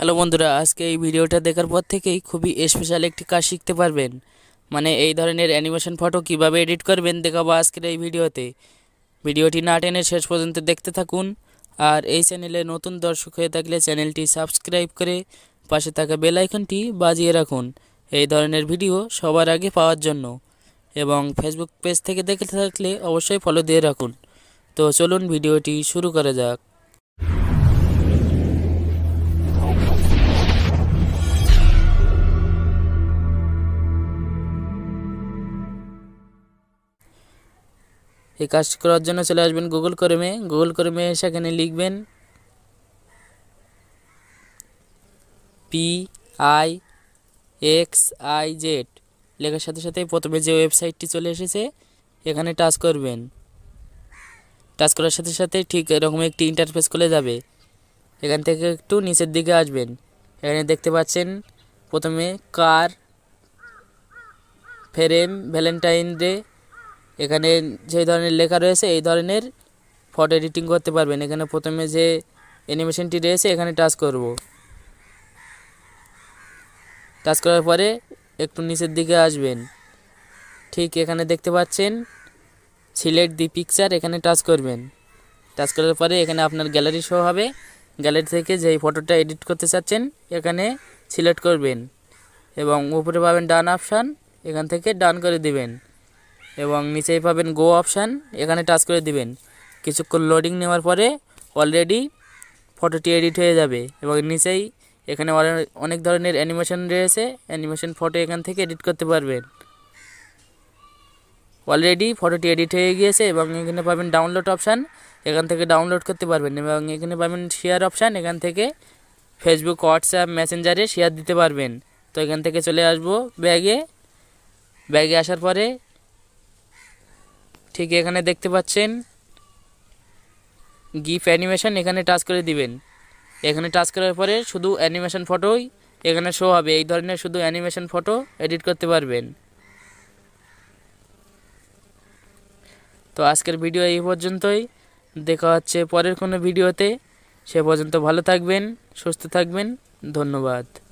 hello বন্ধুরা আজকে এই ভিডিওটা দেখার পর থেকেই খুবই স্পেশাল একটি কাজ শিখতে পারবেন মানে এই ধরনের অ্যানিমেশন ফটো কিভাবে এডিট করবেন দেখাবো আজকের এই ভিডিওতে ভিডিওটি না টেনে শেষ পর্যন্ত দেখতে থাকুন আর এই চ্যানেলে নতুন দর্শক হয়ে থাকলে চ্যানেলটি সাবস্ক্রাইব করে পাশে থাকা বেল বাজিয়ে রাখুন এই ধরনের ভিডিও সবার আগে পাওয়ার জন্য এবং ফেসবুক পেজ থেকে দেখে থাকলে অবশ্যই ফলো দিয়ে রাখুন তো চলুন ভিডিওটি শুরু করা যাক এই কাজ করার জন্য চলে আসবেন গুগল ক্রমে গুগল ক্রমে সেখানে লিখবেন P I X I Z লেখার সাথে সাথে প্রথমে যে ওয়েবসাইটটি চলে এসেছে এখানে টাচ করবেন টাচ করার সাথে সাথে ঠিক এরকম একটি ইন্টারফেস খুলে যাবে এখান থেকে একটু নিচের দিকে আসবেন এখানে দেখতে পাচ্ছেন প্রথমে কার ফেরেম ভ্যালেন্টাইন ডে এখানে যে ধরনের লেখা রয়েছে এই ধরনের ফটো এডিটিং করতে পারবেন এখানে প্রথমে যে অ্যানিমেশনটি রয়েছে এখানে টাচ করব টাচ করার পরে একটু নিচের দিকে আসবেন ঠিক এখানে দেখতে পাচ্ছেন সিলেক্ট দি পিকচার এখানে টাচ করবেন টাচ করার পরে এখানে আপনার গ্যালারি শো হবে গ্যালারি থেকে যেই ফটোটা এডিট করতে চাচ্ছেন এখানে সিলেক্ট করবেন এবং উপরে পাবেন ডান অপশান এখান থেকে ডান করে দিবেন এবং নিচেই পাবেন গো অপশান এখানে টাচ করে দিবেন কিছুক্ষণ লোডিং নেওয়ার পরে অলরেডি ফটোটি এডিট হয়ে যাবে এবং নিচেই এখানে অনেক ধরনের অ্যানিমেশন রয়েছে অ্যানিমেশন ফটো এখান থেকে এডিট করতে পারবেন অলরেডি ফটোটি এডিট হয়ে গিয়েছে এবং এখানে পাবেন ডাউনলোড অপশান এখান থেকে ডাউনলোড করতে পারবেন এবং এখানে পাবেন শেয়ার অপশান এখান থেকে ফেসবুক হোয়াটসঅ্যাপ মেসেঞ্জারে শেয়ার দিতে পারবেন তো এখান থেকে চলে আসবো ব্যাগে ব্যাগে আসার পরে ঠিক এখানে দেখতে পাচ্ছেন গিফ অ্যানিমেশন এখানে টাচ করে দিবেন এখানে টাচ করার পরে শুধু অ্যানিমেশন ফটোই এখানে শো হবে এই ধরনের শুধু অ্যানিমেশন ফটো এডিট করতে পারবেন তো আজকের ভিডিও এই পর্যন্তই দেখা হচ্ছে পরের কোনো ভিডিওতে সে পর্যন্ত ভালো থাকবেন সুস্থ থাকবেন ধন্যবাদ